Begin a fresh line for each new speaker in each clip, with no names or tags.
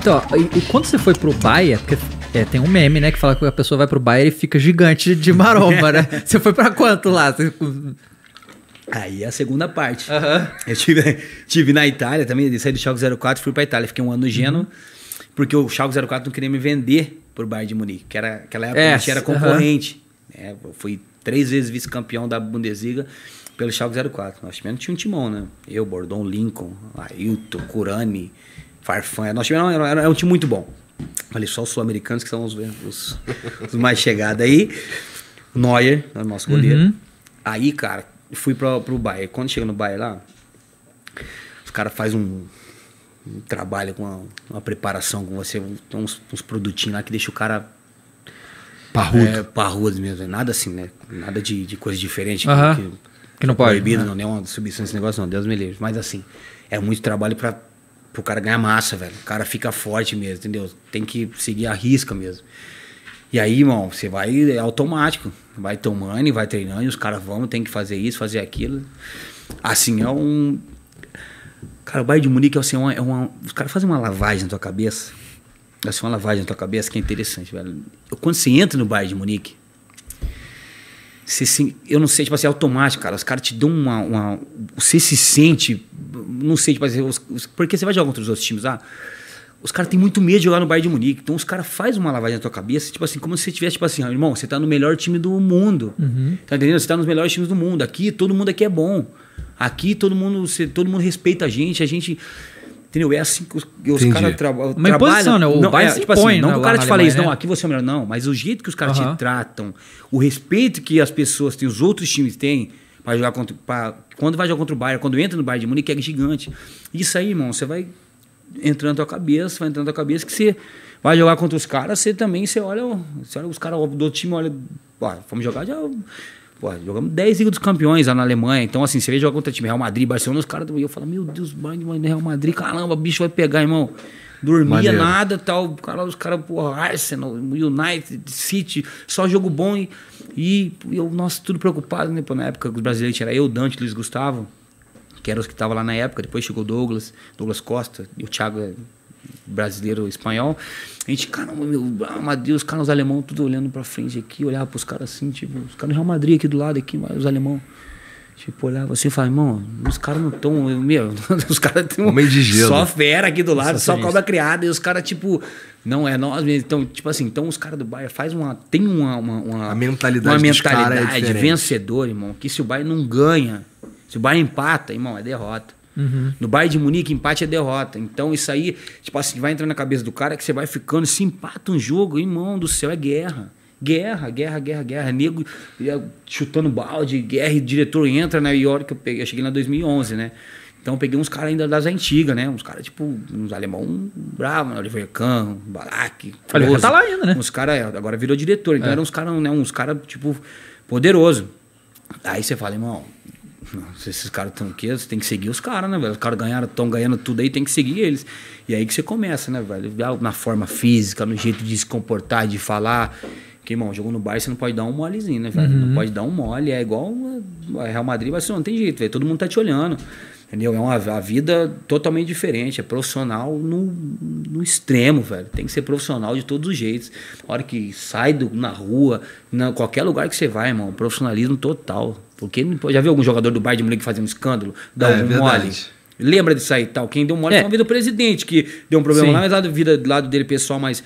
Então, e, e quando você foi pro Baia, porque é, tem um meme, né, que fala que a pessoa vai pro Baia e fica gigante de maromba, né? Você foi para quanto lá? Você... Aí é a segunda parte. Uhum. Eu tive, tive na Itália também, saí do Chalco 04, fui pra Itália. Fiquei um ano no uhum. porque o Chalco 04 não queria me vender pro Bayern de Munique, que era aquela época é, a gente era concorrente. Uhum. É, eu fui três vezes vice-campeão da Bundesliga pelo Schalke 04. Nós menos tinha um timão, né? Eu, Bordon, Lincoln, Ailton, Curani, Farfã. É, Nós tivemos, era, era um time muito bom. Falei, só os sul-americanos que são os, os, os mais chegados aí. Neuer, né, nosso uhum. goleiro. Uhum. Aí, cara, fui pra, pro Bayern. Quando chega no Bayern lá, os caras fazem um, um, trabalho com uma, uma, preparação com você. Tem uns, uns produtinhos lá que deixa o cara Parrudo. É, parrudo mesmo. Nada assim, né? Nada de, de coisa diferente. que,
que, não pode. Proibido, né? não.
Nenhuma substância, esse negócio não. Deus me livre. Mas assim, é muito trabalho para pro cara ganhar massa, velho. O cara fica forte mesmo, entendeu? Tem que seguir a risca mesmo. E aí, irmão, você vai é automático. Vai tomando vai treinando, e os caras vão, tem que fazer isso, fazer aquilo. Assim, é um. Cara, o bairro de Munique assim, é, assim, uma, é uma. Os caras fazem uma lavagem na tua cabeça. Assim, uma lavagem na tua cabeça que é interessante, velho. Quando você entra no bairro de Munique, você se, eu não sei, tipo assim, é automático, cara. Os caras te dão uma, uma, Você se sente. Não sei, tipo assim, os, os, porque você vai jogar contra os outros times lá. Ah, os caras têm muito medo de jogar no Bayern de Munique. Então os caras fazem uma lavagem na tua cabeça, tipo assim, como se você tivesse, tipo assim, irmão, você tá no melhor time do mundo. Uhum. Tá entendendo? Você tá nos melhores times do mundo. Aqui, todo mundo aqui é bom. Aqui todo mundo, você, todo mundo respeita a gente, a gente. Entendeu? É assim que os, caras trabalham Uma trabalham. Imposição, né? O não, é, tipo impõe, assim, não que o cara te fale isso, não, né? aqui você é melhor. Não, mas o jeito que os caras te tratam, o respeito que as pessoas têm, os outros times têm, para jogar contra. Pra, quando vai jogar contra o Bayern, quando entra no Bayern de Munique, é gigante. Isso aí, irmão, você vai entrando na tua cabeça, vai entrando na tua cabeça que você vai jogar contra os caras, você também, você olha, você olha os caras do outro time, olha, ó, vamos jogar, já Pô, jogamos 10 Liga dos Campeões lá na Alemanha. Então, assim, você vê jogar contra time Real Madrid, Barcelona, os caras. E eu falo, meu Deus, mano, Real Madrid, caramba, bicho vai pegar, irmão. Dormia Maneiro. nada tal. Cara, os caras, porra, Arsenal, United, City, só jogo bom. E, e eu, nossa, tudo preocupado, né? Pô, na época, os brasileiros era eu, Dante, Luiz Gustavo, que eram os que estavam lá na época. Depois chegou Douglas, Douglas Costa, e o Thiago é brasileiro, espanhol. A gente, caramba, meu, ah, Madrid, os caras, os alemão, tudo olhando pra frente aqui, olhava pros caras assim, tipo, os caras do Real Madrid aqui do lado, aqui, os alemão. Tipo, olhava assim e irmão, os caras não estão. Meu, os caras têm um. Meio de gelo. Só fera aqui do lado, só, só cobra criada. E os caras, tipo, não é nós mesmo. Então, tipo assim, então os caras do Bayern faz uma. Tem uma. uma, uma a mentalidade, uma é mentalidade é vencedor, irmão. Que se o Bayern não ganha, se o Bayern empata, irmão, é derrota. Uhum. No Bayern de Munique, empate é derrota. Então isso aí, tipo assim, vai entrando na cabeça do cara que você vai ficando, se empata um jogo, irmão do céu, é guerra. Guerra, guerra, guerra, guerra. Nego chutando balde, guerra, e diretor entra, né? E hora que eu peguei, eu cheguei na 2011, né? Então peguei uns caras ainda das antigas, né? Uns caras, tipo, uns alemão bravo, né? Oliver Kahn, Balak. tá lá ainda, né? Uns caras, agora virou diretor. Então é. eram uns caras, né? Uns caras, tipo, poderoso. Aí você fala, irmão, se esses caras estão aqui, você tem que seguir os caras, né, velho? Os caras ganharam, estão ganhando tudo aí, tem que seguir eles. E aí que você começa, né, velho? Ah, na forma física, no jeito de se comportar, de falar. Porque, irmão, jogou no bar, você não pode dar um molezinho, né, velho? Uhum. Não pode dar um mole. É igual é, Real Madrid, mas assim, não tem jeito, velho. Todo mundo tá te olhando. Entendeu? É uma a vida totalmente diferente. É profissional no, no extremo, velho. Tem que ser profissional de todos os jeitos. A hora que sai do, na rua, na, qualquer lugar que você vai, irmão. Profissionalismo total. Porque já viu algum jogador do Bayern de Munique fazendo um escândalo? Dá é, um é mole. Lembra disso aí tal. Quem deu mole é. foi uma vida do presidente, que deu um problema Sim. lá, mas lá do, vida, do lado dele pessoal, mas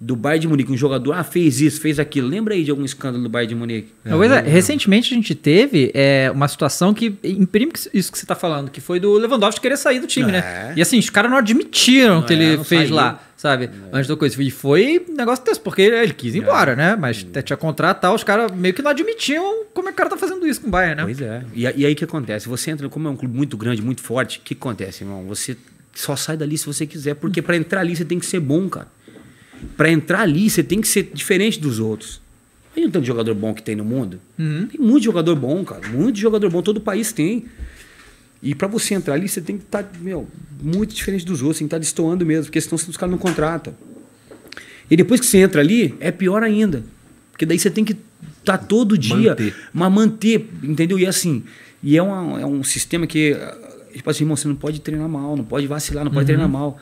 do Bayern de Munique, um jogador, ah, fez isso, fez aquilo. Lembra aí de algum escândalo do Bayern de Munique? É, coisa recentemente a gente teve é, uma situação que imprime isso que você está falando, que foi do Lewandowski querer sair do time, né? é. né? E assim, os caras não admitiram o que é, ele fez saiu. lá, sabe? Antes da coisa. E foi negócio desse, porque ele quis ir é. embora, né? Mas até tinha contrato e tal, os caras meio que não admitiam como é que o cara tá fazendo isso com o Bayern, né? Pois é. E, e aí o que acontece? Você entra, como é um clube muito grande, muito forte, o que acontece, irmão? Você só sai dali se você quiser, porque para entrar ali você tem que ser bom, cara para entrar ali, você tem que ser diferente dos outros. Aí não tem um jogador bom que tem no mundo. Uhum. Tem muito jogador bom, cara. Muito jogador bom. Todo país tem. E para você entrar ali, você tem que estar, tá, meu, muito diferente dos outros. Tem que estar tá destoando mesmo, porque senão os caras não contratam. E depois que você entra ali, é pior ainda. Porque daí você tem que estar tá todo dia, manter. mas manter, entendeu? E assim, e é, uma, é um sistema que, tipo assim, irmão, você não pode treinar mal, não pode vacilar, não uhum. pode treinar uhum. mal.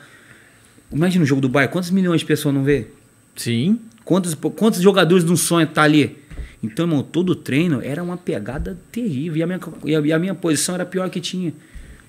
Imagina o jogo do Bayern, quantos milhões de pessoas não vê? Sim. Quantos, quantos jogadores de um sonho tá ali? Então, irmão, todo treino era uma pegada terrível. E a minha, e a, e a minha posição era a pior que tinha.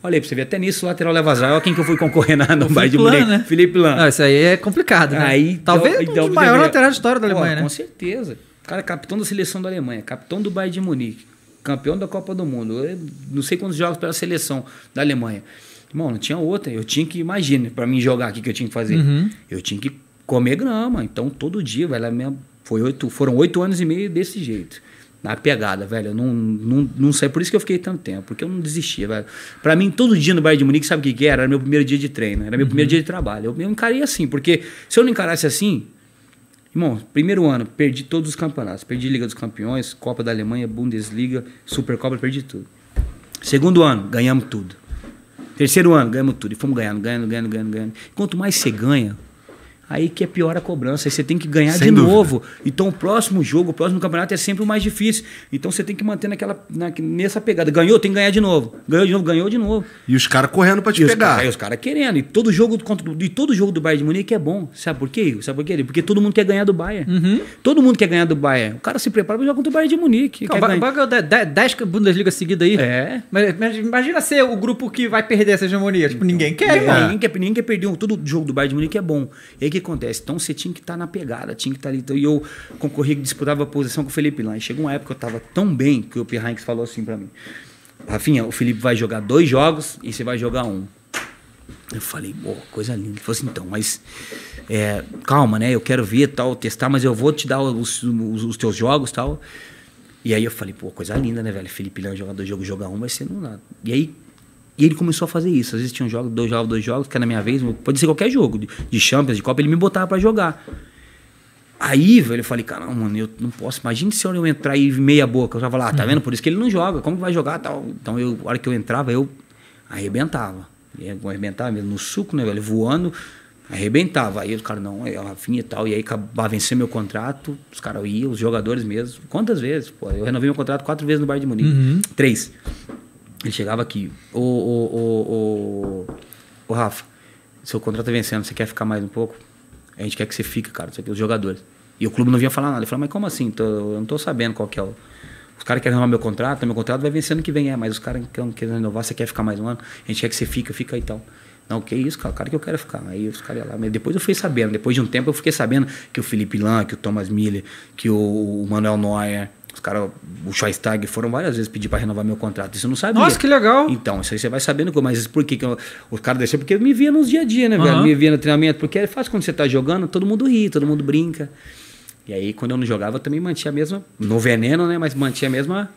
Olha aí pra você ver, até nisso o lateral leva azar. Olha quem que eu fui concorrer na, no bairro de Munique. Né? Felipe Lan. Não, ah, isso aí é complicado, né? Aí, Talvez o então, um então, maior lateral da história da Alemanha, Pô, né? Com certeza. Cara, é capitão da seleção da Alemanha, capitão do Bayern de Munique, campeão da Copa do Mundo, não sei quantos jogos pela seleção da Alemanha. Irmão, não tinha outra. Eu tinha que, imagina, para mim jogar aqui que eu tinha que fazer. Uhum. Eu tinha que comer grama. Então, todo dia, velho, a minha, foi oito, foram oito anos e meio desse jeito. Na pegada, velho. Eu não, não, não sei. Por isso que eu fiquei tanto tempo, porque eu não desistia, velho. Pra mim, todo dia no bairro de Munique, sabe o que, que era? Era meu primeiro dia de treino, era meu uhum. primeiro dia de trabalho. Eu, eu encarei assim, porque se eu não encarasse assim, Irmão, primeiro ano, perdi todos os campeonatos. Perdi Liga dos Campeões, Copa da Alemanha, Bundesliga, Supercopa, perdi tudo. Segundo ano, ganhamos tudo. Terceiro ano, ganhamos tudo. E fomos ganhando, ganhando, ganhando, ganhando, ganhando. Quanto mais você ganha, aí que é pior a cobrança. Aí você tem que ganhar Sem de dúvida. novo. Então o próximo jogo, o próximo campeonato é sempre o mais difícil. Então você tem que manter naquela, na, nessa pegada. Ganhou, tem que ganhar de novo. Ganhou de novo, ganhou de novo. E os caras correndo para te e pegar. Os e os caras querendo. E todo jogo contra, e todo jogo do Bayern de Munique é bom. Sabe por quê? Sabe por quê? Porque todo mundo quer ganhar do Bayern. Uhum. Todo mundo quer ganhar do Bayern. O cara se prepara para jogar contra o Bayern de Munique. Não, vai, vai ganhar 10 Bundesliga seguida aí. É. Mas, mas, imagina ser o grupo que vai perder essa hegemonia. Tipo, então, ninguém quer, ninguém, Ninguém quer, ninguém quer perder. Todo jogo do Bayern de Munique é bom. E aí que acontece? Então você tinha que estar tá na pegada, tinha que estar tá ali. Então, e eu concorri, disputava a posição com o Felipe Lange. Chegou uma época que eu estava tão bem que o Pirranx falou assim para mim: Rafinha, o Felipe vai jogar dois jogos e você vai jogar um. Eu falei, pô, coisa linda. Ele falou assim, então, mas é, calma, né? Eu quero ver tal, testar, mas eu vou te dar os, os, os teus jogos tal. E aí eu falei, pô, coisa linda, né, velho? Felipe Leão jogar dois jogos, jogar um, vai ser não nada. E aí e ele começou a fazer isso. Às vezes tinha um jogo, dois jogos, dois jogos, que era na minha vez, pode ser qualquer jogo, de, Champions, de Copa, ele me botava para jogar. Aí, velho, eu falei, caramba, mano, eu não posso. Imagina se eu entrar e meia boca. Eu já falava, ah, tá uhum. vendo? Por isso que ele não joga, como que vai jogar? Tal. Então, eu, a hora que eu entrava, eu arrebentava. Eu arrebentava mesmo, no suco, né, velho? Voando, arrebentava. Aí os caras, não, é Rafinha e tal. E aí acabava vencer meu contrato, os caras iam, os jogadores mesmo. Quantas vezes? Pô, eu renovei meu contrato quatro vezes no Bar de Munique. Uhum. Três. Ele chegava aqui, ô, ô, ô, ô, Rafa, seu contrato é vencendo, você quer ficar mais um pouco? A gente quer que você fique, cara, isso aqui, os jogadores. E o clube não vinha falar nada. Ele falou, mas como assim? Tô, eu não tô sabendo qual que é o... Os caras querem renovar meu contrato, meu contrato vai vencendo que vem, é, mas os caras querem, querem renovar, você quer ficar mais um ano? A gente quer que você fique, fica aí então. Não, que isso, cara, o cara que eu quero é ficar. Aí os caras lá. Mas depois eu fui sabendo, depois de um tempo eu fiquei sabendo que o Felipe Lan, que o Thomas Miller, que o, o Manuel Neuer, os caras, o Schweistag foram várias vezes pedir para renovar meu contrato. Isso eu não sabia. Nossa, que legal. Então, isso aí você vai sabendo. Mas por que, que os caras desceram? Porque me via nos dia a dia, né, velho? Me via no treinamento. Porque é fácil quando você tá jogando, todo mundo ri, todo mundo brinca. E aí, quando eu não jogava, eu também mantinha a mesma. No veneno, né? Mas mantinha a mesma.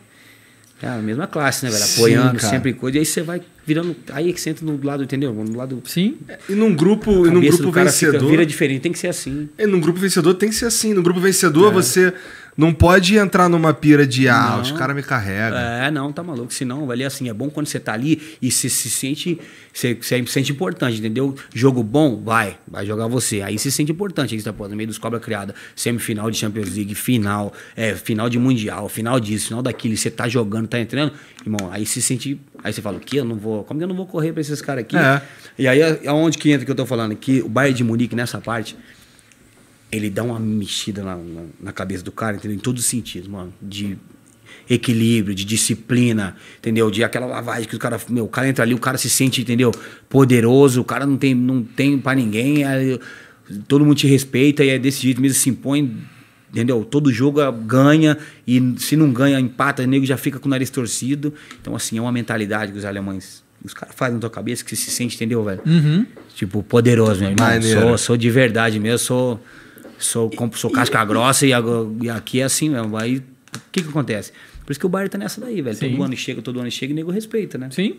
a mesma classe, né, velho? Apoiando Sim, sempre coisa. E aí você vai virando. Aí é que você entra no lado, entendeu? No lado. Sim. E num grupo, e num grupo vencedor. Fica, vira diferente, tem que ser assim. E num grupo vencedor tem que ser assim. No grupo vencedor, é. você não pode entrar numa pira de, ah, não. os caras me carregam. É, não, tá maluco. Senão, ali assim, é bom quando você tá ali e se, se sente. Você se sente importante, entendeu? Jogo bom, vai, vai jogar você. Aí se sente importante, aí você tá pô, no meio dos cobra criada, semifinal de Champions League, final, é, final de Mundial, final disso, final daquilo, você tá jogando, tá entrando, irmão, aí se sente. Aí você fala, o quê? Eu não vou. Como que eu não vou correr pra esses caras aqui? É. E aí, aonde é, é que entra que eu tô falando? Que o Bayern de Munique, nessa parte, ele dá uma mexida na, na, na cabeça do cara, entendeu? Em todos os sentidos, mano. De equilíbrio, de disciplina, entendeu? De aquela lavagem que o cara, meu, o cara entra ali, o cara se sente, entendeu? Poderoso, o cara não tem, não tem para ninguém, é, todo mundo te respeita e é desse jeito mesmo se impõe, entendeu? Todo jogo ganha e se não ganha, empata, o nego já fica com o nariz torcido. Então assim, é uma mentalidade que os alemães os caras fazem na tua cabeça que você se sente, entendeu, velho? Uhum. Tipo, poderoso, meu irmão. Sou, sou de verdade mesmo, sou Sou, sou casca e, grossa e, e, aqui é assim mesmo. Aí o que, que acontece? Por isso que o bairro tá nessa daí, velho. Sim. Todo ano chega, todo ano chega e nego respeita, né? Sim.